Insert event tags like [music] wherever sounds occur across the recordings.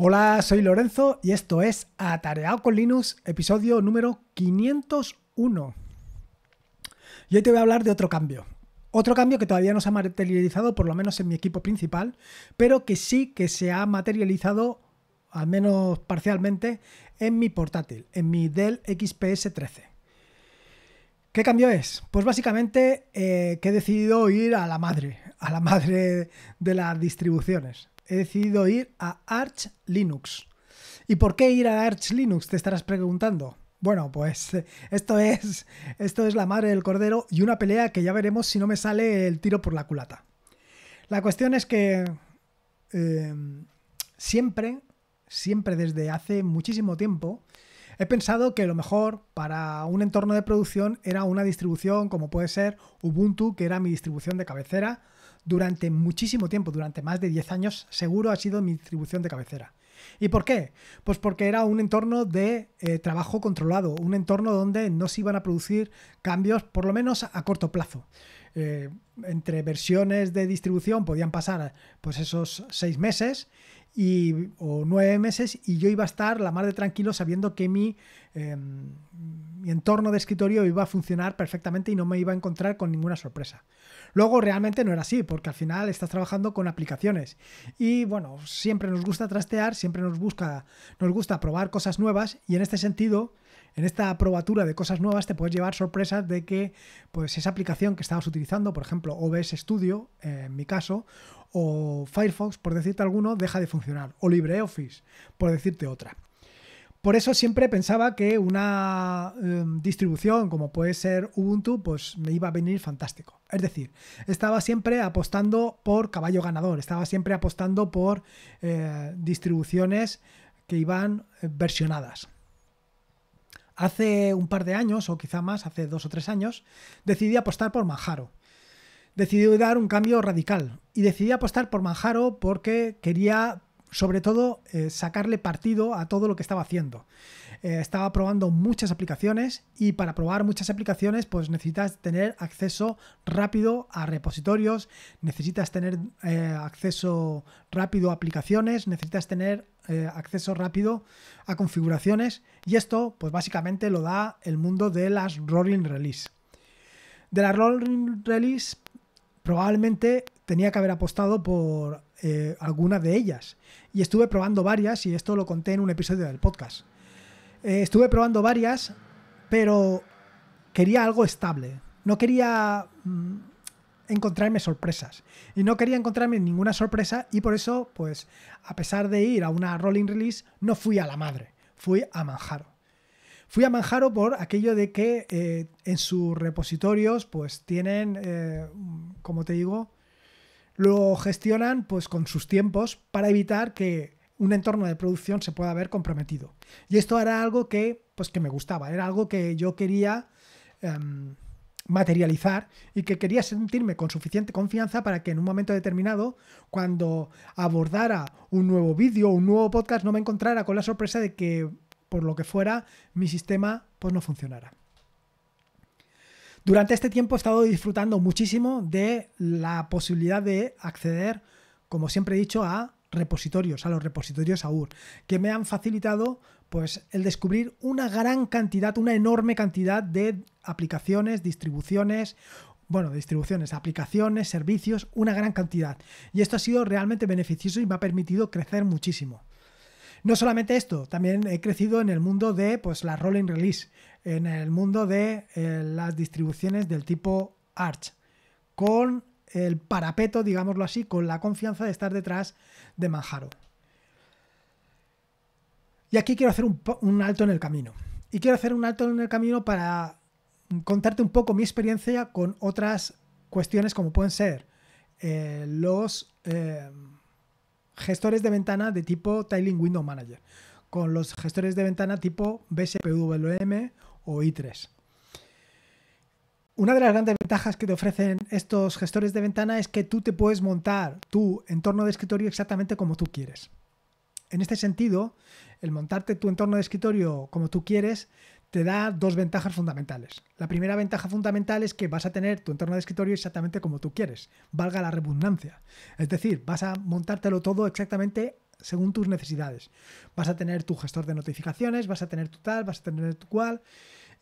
Hola, soy Lorenzo y esto es Atareado con Linux, episodio número 501. Y hoy te voy a hablar de otro cambio. Otro cambio que todavía no se ha materializado, por lo menos en mi equipo principal, pero que sí que se ha materializado, al menos parcialmente, en mi portátil, en mi Dell XPS 13. ¿Qué cambio es? Pues básicamente eh, que he decidido ir a la madre, a la madre de las distribuciones he decidido ir a Arch Linux. ¿Y por qué ir a Arch Linux? Te estarás preguntando. Bueno, pues [laughs] esto es, esto es la madre del cordero y una pelea que ya veremos si no me sale el tiro por la culata. La cuestión es que em, siempre, siempre desde hace muchísimo tiempo, he pensado que lo mejor para un entorno de producción era una distribución como puede ser Ubuntu, que era mi distribución de cabecera, durante muchísimo tiempo, durante más de 10 años, seguro ha sido mi distribución de cabecera. ¿Y por qué? Pues porque era un entorno de eh, trabajo controlado, un entorno donde no se iban a producir cambios, por lo menos a corto plazo. Eh, entre versiones de distribución podían pasar pues esos seis meses y, o nueve meses y yo iba a estar la mar de tranquilo sabiendo que mi, em, mi entorno de escritorio iba a funcionar perfectamente y no me iba a encontrar con ninguna sorpresa. Luego realmente no era así, porque al final estás trabajando con aplicaciones. Y bueno, siempre nos gusta trastear, siempre nos, busca, nos gusta probar cosas nuevas y en este sentido en esta probatura de cosas nuevas te puedes llevar sorpresas de que pues esa aplicación que estabas utilizando, por ejemplo OBS Studio, eh, en mi caso, o Firefox, por decirte alguno, deja de funcionar, o LibreOffice, por decirte otra. Por eso siempre pensaba que una em, distribución como puede ser Ubuntu, pues me iba a venir fantástico. Es decir, estaba siempre apostando por caballo ganador, estaba siempre apostando por eh, distribuciones que iban eh, versionadas. Hace un par de años, o quizá más, hace dos o tres años, decidí apostar por Manjaro. Decidí dar un cambio radical y decidí apostar por Manjaro porque quería sobre todo eh, sacarle partido a todo lo que estaba haciendo. Eh, estaba probando muchas aplicaciones y para probar muchas aplicaciones pues necesitas tener acceso rápido a repositorios, necesitas tener eh, acceso rápido a aplicaciones, necesitas tener acceso rápido a configuraciones y esto pues básicamente lo da el mundo de las rolling release. De las rolling release probablemente tenía que haber apostado por eh, algunas de ellas. Y estuve probando varias, y esto lo conté en un episodio del podcast. Eh, estuve probando varias, pero quería algo estable. No quería mm, encontrarme sorpresas. Y no quería encontrarme ninguna sorpresa, y por eso, pues, a pesar de ir a una rolling release, no fui a la madre, fui a Manjaro. Fui a Manjaro por aquello de que eh, en sus repositorios pues tienen, como te digo, lo gestionan pues con sus tiempos para evitar que un entorno de producción se pueda ver comprometido. Y esto era algo que, pues, que me gustaba, era algo que yo quería em, materializar y que quería sentirme con suficiente confianza para que en un momento determinado, cuando abordara un nuevo vídeo, o un nuevo podcast, no me encontrara con la sorpresa de que, por lo que fuera, mi sistema pues, no funcionara. Durante este tiempo he estado disfrutando muchísimo de la posibilidad de acceder, como siempre he dicho, a repositorios, a los repositorios AUR, que me han facilitado pues el descubrir una gran cantidad, una enorme cantidad de aplicaciones, distribuciones, bueno, distribuciones, aplicaciones, servicios, una gran cantidad. Y esto ha sido realmente beneficioso y me ha permitido crecer muchísimo. No solamente esto, también he crecido en el mundo de pues, la rolling release, en el mundo de eh, las distribuciones del tipo Arch, con el parapeto, digámoslo así, con la confianza de estar detrás de Manjaro. Y aquí quiero hacer un, alto en el camino. Y quiero hacer un alto en el camino para contarte un poco mi experiencia con otras cuestiones como pueden ser eh, los eh, gestores de ventana de tipo Tiling Window Manager, con los gestores de ventana tipo BSPWM o i3. Una de las grandes ventajas que te ofrecen estos gestores de ventana es que tú te puedes montar tu entorno de escritorio exactamente como tú quieres. En este sentido, el montarte tu entorno de escritorio como tú quieres te da dos ventajas fundamentales. La primera ventaja fundamental es que vas a tener tu entorno de escritorio exactamente como tú quieres, valga la redundancia. Es decir, vas a montártelo todo exactamente según tus necesidades. Vas a tener tu gestor de notificaciones, vas a tener tu tal, vas a tener tu cual.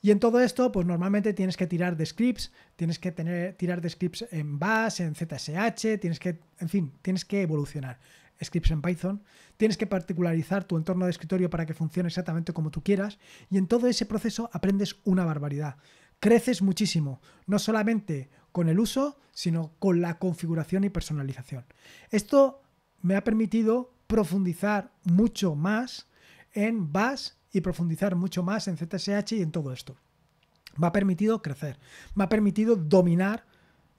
Y en todo esto, pues normalmente tienes que tirar de scripts, tienes que tener, tirar de scripts en Bash, en ZSH, tienes que, en fin, tienes que evolucionar scripts en Python, tienes que particularizar tu entorno de escritorio para que funcione exactamente como tú quieras y en todo ese proceso aprendes una barbaridad. Creces muchísimo, no solamente con el uso, sino con la configuración y personalización. Esto me ha permitido profundizar mucho más en Bash y profundizar mucho más en ZSH y en todo esto. Me ha permitido crecer, me ha permitido dominar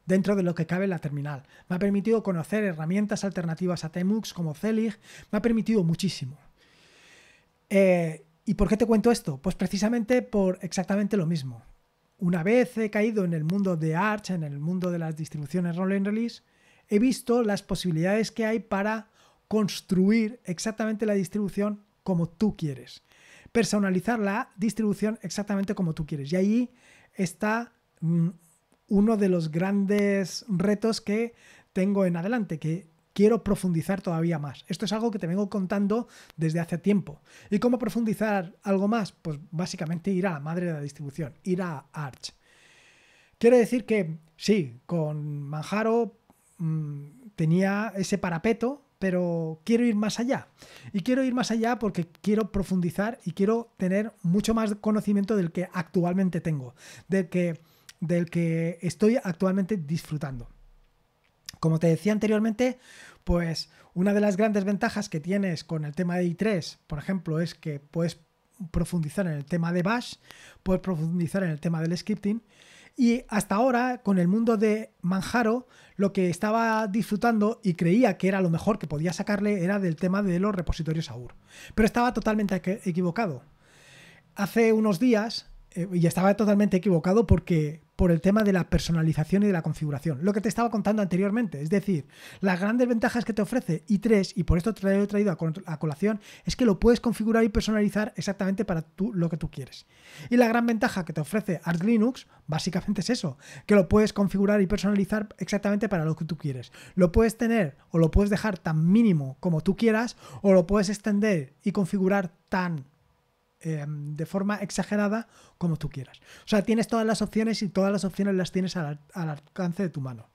dentro de lo que cabe en la terminal. Me ha permitido conocer herramientas alternativas a Temux como Celig, me ha permitido muchísimo. Eh, ¿Y por qué te cuento esto? Pues precisamente por exactamente lo mismo. Una vez he caído en el mundo de Arch, en el mundo de las distribuciones roll and release, he visto las posibilidades que hay para construir exactamente la distribución como tú quieres. Personalizar la distribución exactamente como tú quieres. Y ahí está mm, uno de los grandes retos que tengo en adelante, que quiero profundizar todavía más. Esto es algo que te vengo contando desde hace tiempo. ¿Y cómo profundizar algo más? Pues básicamente ir a la madre de la distribución, ir a Arch. quiero decir que sí, con Manjaro mm, tenía ese parapeto, pero quiero ir más allá. Y quiero ir más allá porque quiero profundizar y quiero tener mucho más conocimiento del que actualmente tengo, de que del que estoy actualmente disfrutando. Como te decía anteriormente, pues una de las grandes ventajas que tienes con el tema de i3, por ejemplo, es que puedes profundizar en el tema de Bash, puedes profundizar en el tema del scripting. Y hasta ahora, con el mundo de Manjaro, lo que estaba disfrutando y creía que era lo mejor que podía sacarle era del tema de los repositorios AUR. Pero estaba totalmente equivocado. Hace unos días, eh, y estaba totalmente equivocado porque, por el tema de la personalización y de la configuración. Lo que te estaba contando anteriormente, es decir, las grandes ventajas que te ofrece i3, y por esto te lo he traído a colación, es que lo puedes configurar y personalizar exactamente para tú, lo que tú quieres. Y la gran ventaja que te ofrece Arch Linux, básicamente es eso, que lo puedes configurar y personalizar exactamente para lo que tú quieres. Lo puedes tener o lo puedes dejar tan mínimo como tú quieras, o lo puedes extender y configurar tan Em, de forma exagerada como tú quieras. O sea, tienes todas las opciones y todas las opciones las tienes al, al alcance de tu mano.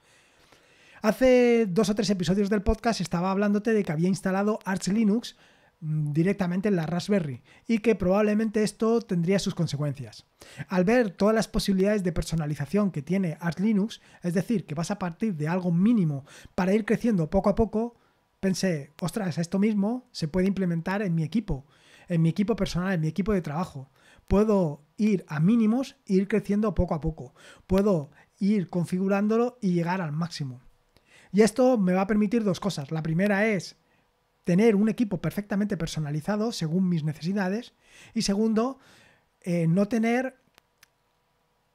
Hace dos o tres episodios del podcast estaba hablándote de que había instalado Arch Linux mm, directamente en la Raspberry y que probablemente esto tendría sus consecuencias. Al ver todas las posibilidades de personalización que tiene Arch Linux, es decir, que vas a partir de algo mínimo para ir creciendo poco a poco, pensé, ostras, esto mismo se puede implementar en mi equipo en mi equipo personal, en mi equipo de trabajo. Puedo ir a mínimos e ir creciendo poco a poco. Puedo ir configurándolo y llegar al máximo. Y esto me va a permitir dos cosas. La primera es tener un equipo perfectamente personalizado según mis necesidades. Y segundo, eh, no tener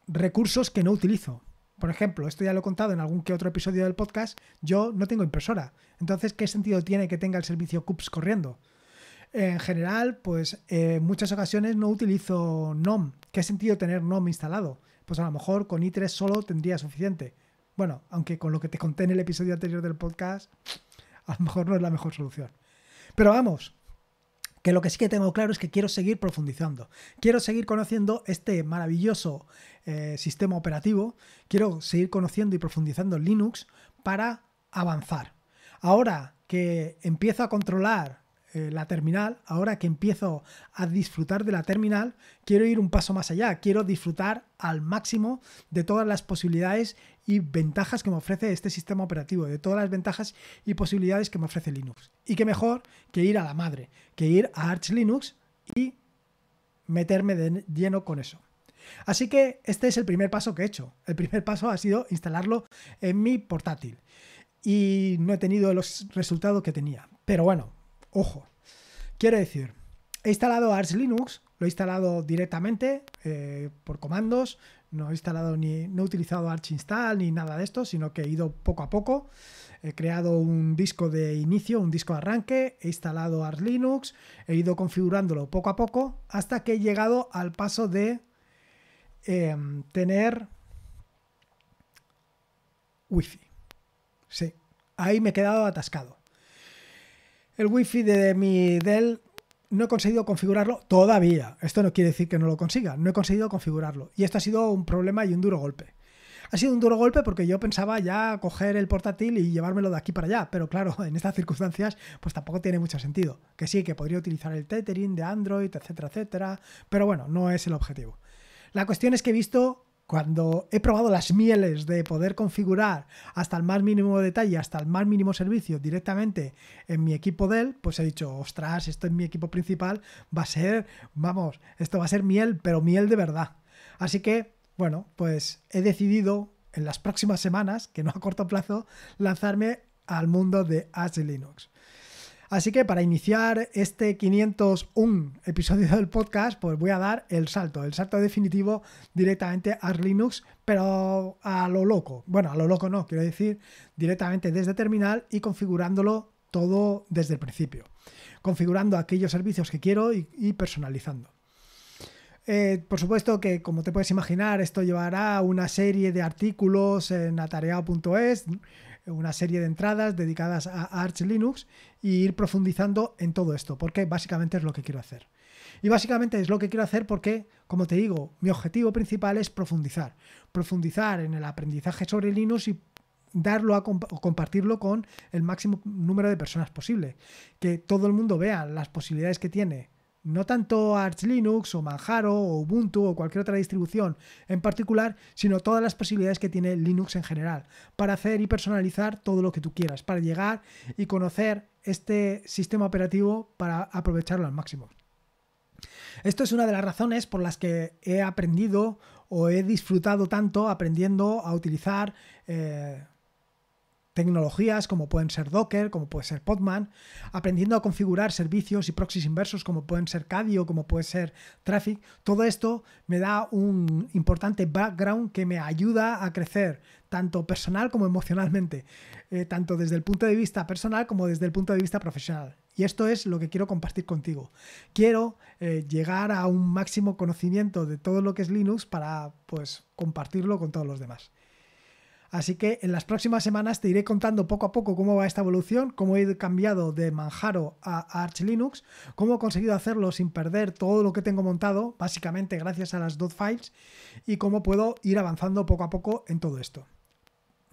recursos que no utilizo. Por ejemplo, esto ya lo he contado en algún que otro episodio del podcast, yo no tengo impresora. Entonces, ¿qué sentido tiene que tenga el servicio CUPS corriendo? En general, pues eh, en muchas ocasiones no utilizo NOM. ¿Qué sentido tener NOM instalado? Pues a lo mejor con i3 solo tendría suficiente. Bueno, aunque con lo que te conté en el episodio anterior del podcast, a lo mejor no es la mejor solución. Pero vamos, que lo que sí que tengo claro es que quiero seguir profundizando. Quiero seguir conociendo este maravilloso eh, sistema operativo. Quiero seguir conociendo y profundizando Linux para avanzar. Ahora que empiezo a controlar eh, la terminal, ahora que empiezo a disfrutar de la terminal, quiero ir un paso más allá, quiero disfrutar al máximo de todas las posibilidades y ventajas que me ofrece este sistema operativo, de todas las ventajas y posibilidades que me ofrece Linux. Y qué mejor que ir a la madre, que ir a Arch Linux y meterme de lleno con eso. Así que este es el primer paso que he hecho. El primer paso ha sido instalarlo en mi portátil. Y no he tenido los resultados que tenía. Pero bueno, Ojo. quiero decir, he instalado Arch Linux, lo he instalado directamente eh, por comandos, no he instalado ni no he utilizado Arch install ni nada de esto, sino que he ido poco a poco. He creado un disco de inicio, un disco de arranque, he instalado Arch Linux, he ido configurándolo poco a poco hasta que he llegado al paso de em, tener Wi-Fi. Sí, ahí me he quedado atascado el wifi de mi Dell no he conseguido configurarlo todavía. Esto no quiere decir que no lo consiga, no he conseguido configurarlo. Y esto ha sido un problema y un duro golpe. Ha sido un duro golpe porque yo pensaba ya coger el portátil y llevármelo de aquí para allá, pero claro, [laughs] en estas circunstancias pues tampoco tiene mucho sentido. Que sí, que podría utilizar el tethering de Android, etcétera, etcétera, pero bueno, no es el objetivo. La cuestión es que he visto cuando he probado las mieles de poder configurar hasta el más mínimo detalle, hasta el más mínimo servicio directamente en mi equipo Dell, pues he dicho, ostras, esto es mi equipo principal va a ser, vamos, esto va a ser miel, pero miel de verdad. Así que, bueno, pues he decidido en las próximas semanas, que no a corto plazo, lanzarme al mundo de Azure Linux. Así que para iniciar este 501 episodio del podcast, pues voy a dar el salto, el salto definitivo directamente a Linux, pero a lo loco. Bueno, a lo loco no, quiero decir directamente desde terminal y configurándolo todo desde el principio, configurando aquellos servicios que quiero y, personalizando. Eh, por supuesto que, como te puedes imaginar, esto llevará una serie de artículos en atareado.es una serie de entradas dedicadas a Arch Linux e ir profundizando en todo esto, porque básicamente es lo que quiero hacer. Y básicamente es lo que quiero hacer porque, como te digo, mi objetivo principal es profundizar. Profundizar en el aprendizaje sobre Linux y darlo a compartirlo con el máximo número de personas posible. Que todo el mundo vea las posibilidades que tiene no tanto Arch Linux o Manjaro o Ubuntu o cualquier otra distribución en particular, sino todas las posibilidades que tiene Linux en general, para hacer y personalizar todo lo que tú quieras, para llegar y conocer este sistema operativo para aprovecharlo al máximo. Esto es una de las razones por las que he aprendido o he disfrutado tanto aprendiendo a utilizar... Eh, tecnologías como pueden ser Docker, como puede ser Podman, aprendiendo a configurar servicios y proxies inversos como pueden ser Cadio, como puede ser Traffic. Todo esto me da un importante background que me ayuda a crecer tanto personal como emocionalmente, eh, tanto desde el punto de vista personal como desde el punto de vista profesional. Y esto es lo que quiero compartir contigo. Quiero eh, llegar a un máximo conocimiento de todo lo que es Linux para pues, compartirlo con todos los demás. Así que en las próximas semanas te iré contando poco a poco cómo va esta evolución, cómo he cambiado de Manjaro a Arch Linux, cómo he conseguido hacerlo sin perder todo lo que tengo montado, básicamente gracias a las dot files, y cómo puedo ir avanzando poco a poco en todo esto.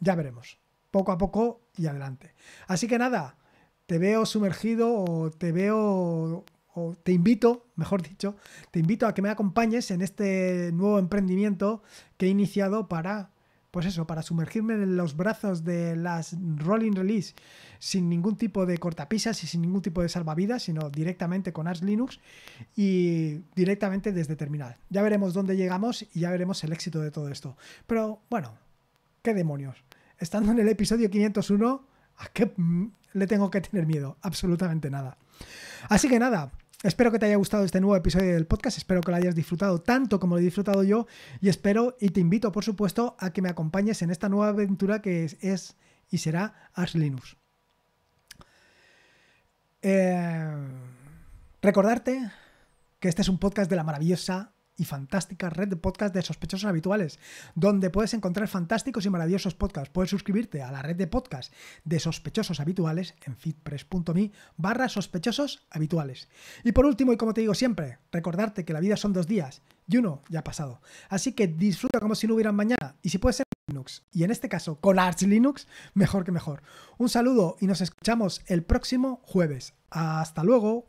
Ya veremos, poco a poco y adelante. Así que nada, te veo sumergido o te veo o te invito, mejor dicho, te invito a que me acompañes en este nuevo emprendimiento que he iniciado para pues eso, para sumergirme en los brazos de las Rolling Release sin ningún tipo de cortapisas y sin ningún tipo de salvavidas, sino directamente con Arch Linux y directamente desde terminal. Ya veremos dónde llegamos y ya veremos el éxito de todo esto. Pero bueno, qué demonios. Estando en el episodio 501, ¿a qué le tengo que tener miedo? Absolutamente nada. Así que nada, Espero que te haya gustado este nuevo episodio del podcast, espero que lo hayas disfrutado tanto como lo he disfrutado yo y espero y te invito, por supuesto, a que me acompañes en esta nueva aventura que es, y será Ars Linux. Eh, recordarte que este es un podcast de la maravillosa y fantástica red de podcast de sospechosos habituales, donde puedes encontrar fantásticos y maravillosos podcasts. Puedes suscribirte a la red de podcast de sospechosos habituales en fitpress.me barra sospechosos habituales. Y por último, y como te digo siempre, recordarte que la vida son dos días y uno ya ha pasado. Así que disfruta como si no hubieran mañana y si puede ser Linux, y en este caso con Arch Linux, mejor que mejor. Un saludo y nos escuchamos el próximo jueves. Hasta luego.